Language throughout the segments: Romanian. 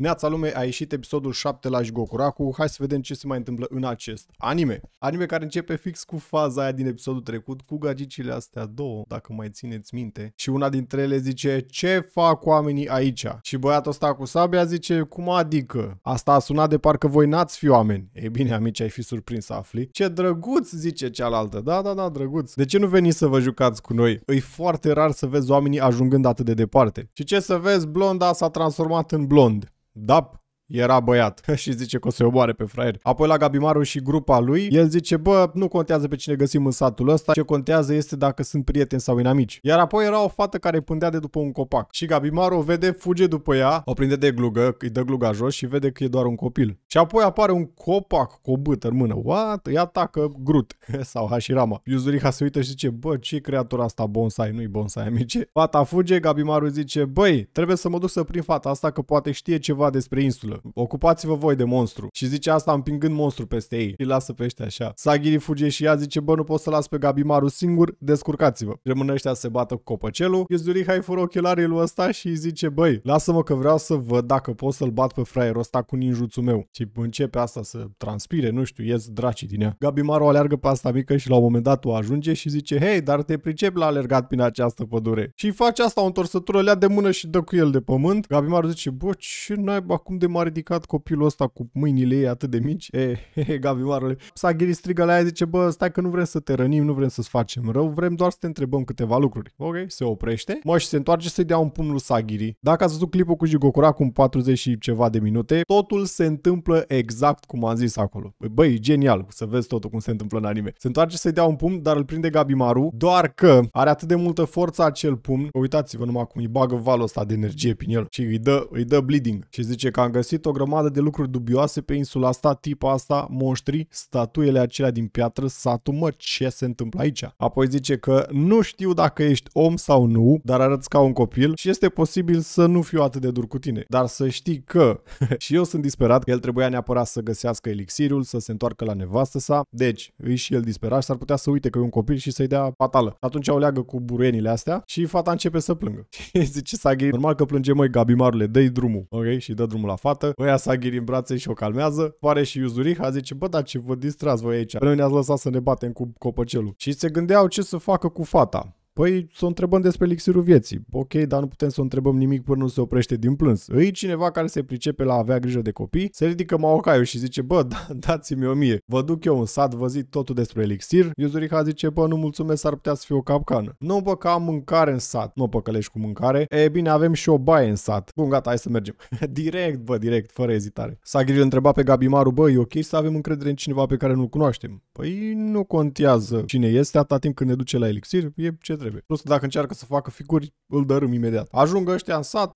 Neața lume a ieșit episodul 7 la Jigokuraku, hai să vedem ce se mai întâmplă în acest anime. Anime care începe fix cu faza aia din episodul trecut, cu gagicile astea două, dacă mai țineți minte. Și una dintre ele zice, ce fac oamenii aici? Și băiatul ăsta cu sabia zice, cum adică? Asta a sunat de parcă voi n-ați fi oameni. Ei bine, amici, ai fi surprins să afli. Ce drăguț, zice cealaltă. Da, da, da, drăguț. De ce nu veniți să vă jucați cu noi? Îi foarte rar să vezi oamenii ajungând atât de departe. Și ce să vezi, blonda s-a transformat în blond. Dub. era băiat și zice că o să-i omoare pe fraier. Apoi la Gabimaru și grupa lui, el zice, bă, nu contează pe cine găsim în satul ăsta, ce contează este dacă sunt prieteni sau inamici. Iar apoi era o fată care pândea de după un copac și Gabimaru o vede, fuge după ea, o prinde de glugă, îi dă gluga jos și vede că e doar un copil. Și apoi apare un copac cu o bâtă în mână, what? Îi atacă Grut sau Hashirama. Yuzuriha se uită și zice, bă, ce creatura asta bonsai, nu-i bonsai, amice. Fata fuge, Gabimaru zice, băi, trebuie să mă duc să prind fata asta că poate știe ceva despre insulă. Ocupați-vă voi de monstru. Și zice asta împingând monstru peste ei. Îi lasă pe ăștia așa. Sagiri fuge și ea zice, bă, nu pot să las pe Gabimaru singur, descurcați-vă. Rămân ăștia se bată cu copăcelul. hai, fură ochelarii lui ăsta și îi zice, băi, lasă-mă că vreau să văd dacă pot să-l bat pe fraierul ăsta cu ninjutsu meu. Și începe asta să transpire, nu știu, ies dracii din ea. Gabimaru aleargă pe asta mică și la un moment dat o ajunge și zice, hei, dar te pricep la alergat prin această pădure. Și face asta o întorsătură, lea de mână și dă cu el de pământ. Gabimaru zice, bă, ce naiba, cum de mare ridicat copilul ăsta cu mâinile ei atât de mici, e, e, e Gavi Marele. Saghiri strigă la ea, zice, bă, stai că nu vrem să te rănim, nu vrem să-ți facem rău, vrem doar să te întrebăm câteva lucruri. Ok, se oprește. Mă, și se întoarce să-i dea un pumn lui Sagiri. Dacă ați văzut clipul cu Jigokura acum 40 și ceva de minute, totul se întâmplă exact cum am zis acolo. Băi, genial, să vezi totul cum se întâmplă în anime. Se întoarce să-i dea un pumn, dar îl prinde Gabi Maru doar că are atât de multă forță acel pumn. Uitați-vă numai cum îi bagă valul ăsta de energie prin el și îi dă, îi dă bleeding și zice că am găsit găsit o grămadă de lucruri dubioase pe insula asta, tipa asta, monștri, statuele acelea din piatră, satul, mă, ce se întâmplă aici? Apoi zice că nu știu dacă ești om sau nu, dar arăți ca un copil și este posibil să nu fiu atât de dur cu tine. Dar să știi că și eu sunt disperat, că el trebuia neapărat să găsească elixirul, să se întoarcă la nevastă sa, deci îi și el disperat și s-ar putea să uite că e un copil și să-i dea patală. Atunci o leagă cu buruienile astea și fata începe să plângă. zice Sagi, normal că plânge măi Gabi Marule, dă drumul, ok? Și dă drumul la fată o ia Sagiri în brațe și o calmează. Pare și Yuzuriha, zice, bă, dar ce vă distrați voi aici? Noi ne-ați lăsat să ne batem cu copăcelul. Și se gândeau ce să facă cu fata. Păi să o întrebăm despre elixirul vieții. Ok, dar nu putem să o întrebăm nimic până nu se oprește din plâns. Îi cineva care se pricepe la a avea grijă de copii, se ridică Maocaiu și zice, bă, da, dați-mi o mie. Vă duc eu în sat, vă zic totul despre elixir. Yuzuriha zice, bă, nu mulțumesc, ar putea să fie o capcană. Nu, bă, că am mâncare în sat. Nu păcălești cu mâncare. E bine, avem și o baie în sat. Bun, gata, hai să mergem. direct, bă, direct, fără ezitare. grijă întreba pe Gabimaru, bă, e ok să avem încredere în cineva pe care nu-l cunoaștem. Păi nu contează cine este atâta timp când ne duce la elixir, e ce trebuie. Plus că dacă încearcă să facă figuri, îl dărâm imediat. Ajung ăștia în sat,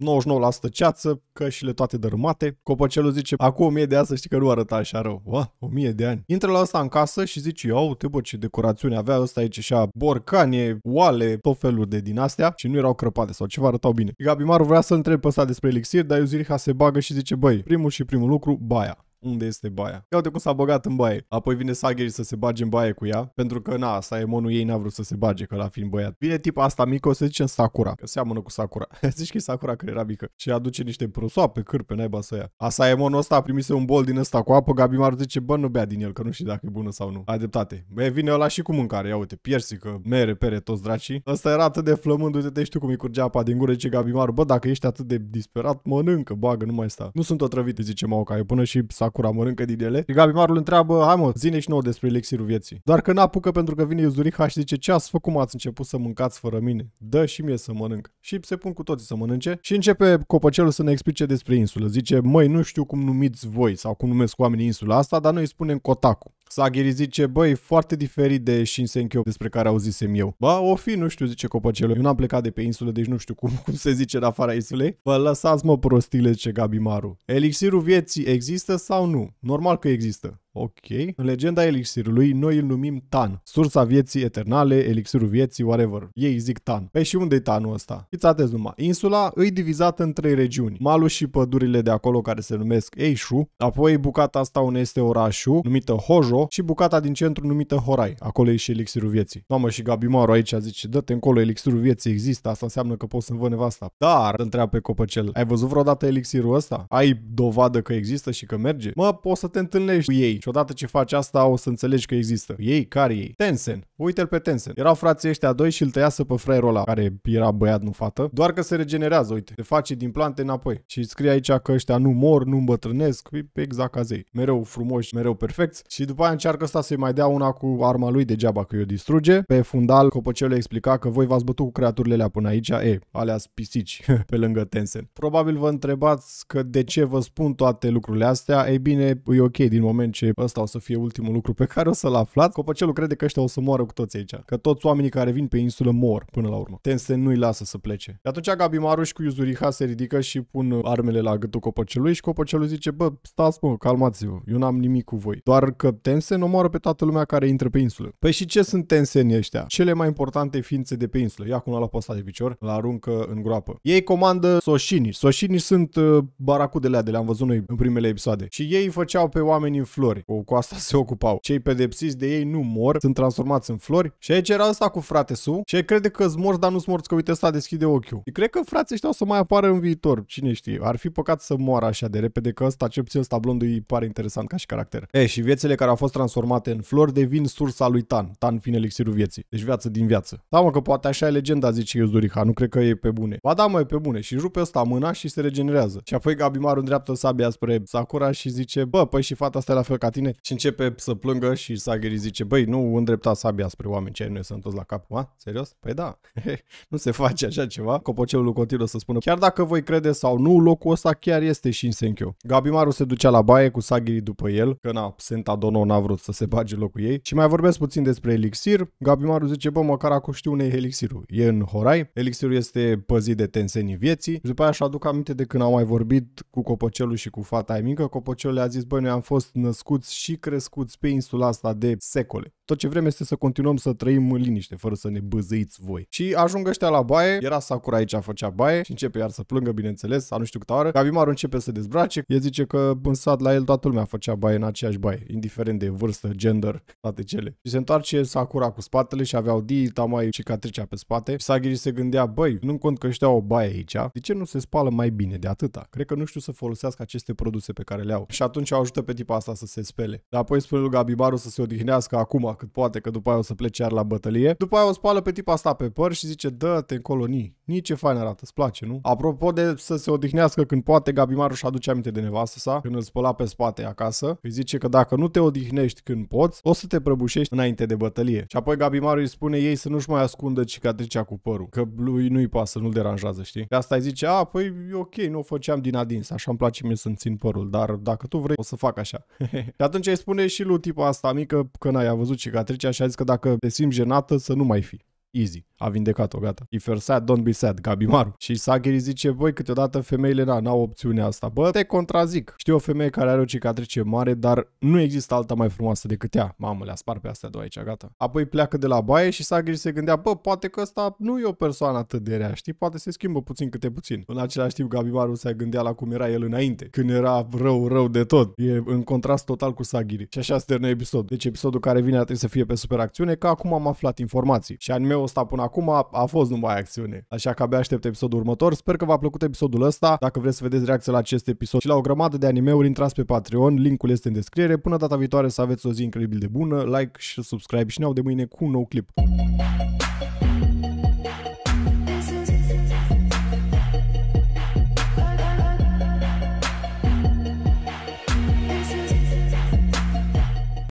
99% ceață, cășile toate dărâmate. Copacelul zice, acum 1000 de ani să știi că nu arăta așa rău. o 1000 de ani. Intră la ăsta în casă și zice, iau, te bă, ce decorațiune avea ăsta aici și a borcane, oale, tot felul de din astea și nu erau crăpate sau ceva arătau bine. Gabimaru vrea să întrebe pe ăsta despre elixir, dar Iuziriha se bagă și zice, băi, primul și primul lucru, baia unde este baia. Ia uite cum s-a băgat în baie. Apoi vine Sageri să se bage în baie cu ea, pentru că na, Saemonul ei n-a vrut să se bage, că la fiind băiat. Vine tipa asta mică, o să zicem Sakura, că seamănă cu Sakura. Zici că e Sakura care era mică și aduce niște prosoape, cârpe, naiba să ia. A Saemonul ăsta a primit un bol din ăsta cu apă, Gabi Maru zice, bă, nu bea din el, că nu știu dacă e bună sau nu. Ai dreptate. Băi, vine ăla și cu mâncare, ia uite, piersică, mere, pere, toți dracii. Ăsta era atât de flămând, uite, știu cum îi curgea apa din gură, zice Gabi Maru bă, dacă ești atât de disperat, mănâncă, bagă, nu mai sta. Nu sunt otrăvite, zice eu până și Sakura curamăr încă din ele. Și Gabi Marul întreabă, hai mă, zine și nou despre elixirul vieții. Doar că n-apucă pentru că vine Iuzuriha și zice, ce ați făcut, cum ați început să mâncați fără mine? Dă și mie să mănânc. Și se pun cu toții să mănânce și începe copăcelul să ne explice despre insulă. Zice, măi, nu știu cum numiți voi sau cum numesc oamenii insula asta, dar noi îi spunem Kotaku. Sagiri zice, băi, foarte diferit de Shinsenkyo despre care auzisem eu. Ba, o fi, nu știu, zice copacelul. Eu n-am plecat de pe insulă, deci nu știu cum, cum se zice în afara insulei. Vă lăsați-mă prostile, ce Gabimaru. Elixirul vieții există sau nu? Normal că există. Ok. În legenda elixirului, noi îl numim Tan. Sursa vieții eternale, elixirul vieții, whatever. Ei zic Tan. Pe și unde e Tanul ăsta? Fiți numai. Insula îi divizată în trei regiuni. Malul și pădurile de acolo care se numesc Eishu, apoi bucata asta unde este orașul, numită Hojo, și bucata din centru numită Horai. Acolo e și elixirul vieții. Mamă, și Gabi Maru aici zice, dă-te încolo, elixirul vieții există, asta înseamnă că poți să-mi vă nevasta. Dar, întreabă pe copăcel, ai văzut vreodată elixirul ăsta? Ai dovadă că există și că merge? Mă, poți să te întâlnești cu ei deci odată ce faci asta, o să înțelegi că există. Ei? Care ei? Tencent. Uite-l pe Tencent. Erau frații ăștia doi și îl tăiasă pe fraierul ăla, care era băiat, nu fată. Doar că se regenerează, uite. Se face din plante înapoi. Și scrie aici că ăștia nu mor, nu îmbătrânesc. E exact ca zei. Mereu frumoși, mereu perfecți. Și după aia încearcă asta să-i mai dea una cu arma lui degeaba că o distruge. Pe fundal, copăcelul explica că voi v-ați bătut cu creaturile alea până aici. E, alea pisici pe lângă Tencent. Probabil vă întrebați că de ce vă spun toate lucrurile astea. Ei bine, e ok din moment ce ăsta o să fie ultimul lucru pe care o să-l aflați. Copacelul crede că ăștia o să moară cu toți aici. Că toți oamenii care vin pe insulă mor până la urmă. Tensen nu-i lasă să plece. De atunci Gabi Maruș cu Yuzuriha se ridică și pun armele la gâtul copacelui și copacelul zice, bă, stați mă, calmați-vă, eu n-am nimic cu voi. Doar că Tensen omoară pe toată lumea care intră pe insulă. Păi și ce sunt Tensenii ăștia? Cele mai importante ființe de pe insulă. Ia cu la posta de picior, la aruncă în groapă. Ei comandă soșini. Soșini sunt uh, baracudele de le-am văzut noi în primele episoade. Și ei făceau pe oameni în flori. Cu asta se ocupau. Cei pedepsiți de ei nu mor, sunt transformați în flori. Și aici era asta cu frate su și crede că morți, dar nu-s că uite ăsta deschide ochiul. Și cred că frații ăștia o să mai apară în viitor, cine știe. Ar fi păcat să moară așa de repede, că ăsta, cel puțin ăsta blondul, îi pare interesant ca și caracter. E, și viețile care au fost transformate în flori devin sursa lui Tan. Tan fiind elixirul vieții. Deci viață din viață. Da, mă, că poate așa e legenda, zice Zuriha, nu cred că e pe bune. Ba da, mă, e pe bune. Și rupe ăsta mâna și se regenerează. Și apoi Gabimaru îndreaptă sabia spre Sakura și zice, bă, păi și fata asta e la fel ca tine și începe să plângă și Sageri zice, băi, nu îndrepta sabia spre oameni, ce noi sunteți la cap, ma? Serios? Păi da, nu se face așa ceva. Copocelul continuă să spună, chiar dacă voi crede sau nu, locul ăsta chiar este și în Shinsenkyo. Gabimaru se ducea la baie cu Sagiri după el, că na, Senta Dono n-a vrut să se bage locul ei. Și mai vorbesc puțin despre elixir. Gabimaru zice, bă, măcar acum știu unde e elixirul. E în Horai. Elixirul este păzit de tensenii vieții. Și după aia și aduc aminte de când am mai vorbit cu Copocelul și cu fata ai mică. Copocelul le-a zis, băi, noi am fost născuți născuți și crescuți pe insula asta de secole. Tot ce vrem este să continuăm să trăim în liniște, fără să ne băzăiți voi. Și ajung ăștia la baie, era Sakura aici, făcea baie și începe iar să plângă, bineînțeles, a nu știu câtă oară. Gabimaru începe să dezbrace, el zice că în sat la el toată lumea făcea baie în aceeași baie, indiferent de vârstă, gender, toate cele. Și se întoarce Sakura cu spatele și aveau Dii, Tamai și Catricea pe spate. Și Sagiri se gândea, băi, nu-mi cont că ăștia o baie aici, de ce nu se spală mai bine de atâta? Cred că nu știu să folosească aceste produse pe care le au. Și atunci ajută pe tipa asta să se spele. Dar apoi spune lui Gabi Baru să se odihnească acum cât poate, că după aia o să plece iar la bătălie. După aia o spală pe tipa asta pe păr și zice, dă-te în colonii. Nici ce fain arată, îți place, nu? Apropo de să se odihnească când poate, Gabi Maru și aduce aminte de nevastă sa, când îl spăla pe spate acasă. Îi zice că dacă nu te odihnești când poți, o să te prăbușești înainte de bătălie. Și apoi Gabi Maru îi spune ei să nu-și mai ascundă cicatricea cu părul, că lui nu-i pasă, nu-l deranjează, știi? De asta îi zice, a, păi ok, nu o făceam din adins, așa îmi place mie să-mi țin părul, dar dacă tu vrei, o să fac așa. Și atunci îi spune și lui tipul asta mică că n-ai văzut cicatricea și a zis că dacă te simți jenată să nu mai fii. Easy. A vindecat-o, gata. If you're sad, don't be sad, Gabi Maru. Și Sagiri zice, voi câteodată femeile na, n-au opțiunea asta. Bă, te contrazic. Știu o femeie care are o cicatrice mare, dar nu există alta mai frumoasă decât ea. Mamă, le-a spart pe astea două aici, gata. Apoi pleacă de la baie și Sagiri se gândea, bă, poate că asta nu e o persoană atât de rea, știi? Poate se schimbă puțin câte puțin. În același timp, Gabi Maru se gândea la cum era el înainte, când era rău, rău de tot. E în contrast total cu Sagiri. Și așa se termină episodul. Deci episodul care vine ar să fie pe superacțiune, că acum am aflat informații. Și anime ăsta până acum a fost numai acțiune. Așa că abia aștept episodul următor. Sper că v-a plăcut episodul ăsta. Dacă vreți să vedeți reacția la acest episod și la o grămadă de animeuri, intrați pe Patreon. Linkul este în descriere. Până data viitoare să aveți o zi incredibil de bună. Like și subscribe și ne au de mâine cu un nou clip.